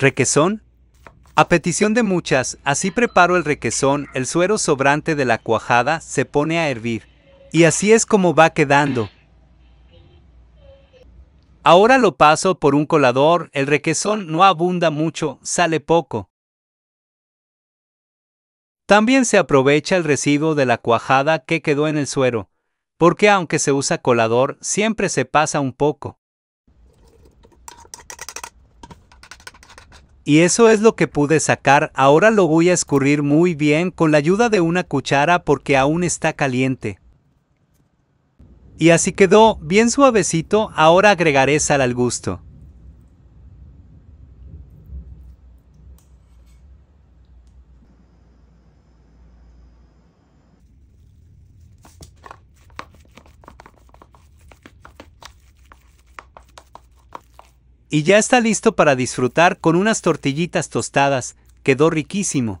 Requesón. A petición de muchas, así preparo el requesón, el suero sobrante de la cuajada se pone a hervir. Y así es como va quedando. Ahora lo paso por un colador, el requesón no abunda mucho, sale poco. También se aprovecha el residuo de la cuajada que quedó en el suero, porque aunque se usa colador, siempre se pasa un poco. Y eso es lo que pude sacar, ahora lo voy a escurrir muy bien con la ayuda de una cuchara porque aún está caliente. Y así quedó, bien suavecito, ahora agregaré sal al gusto. Y ya está listo para disfrutar con unas tortillitas tostadas. Quedó riquísimo.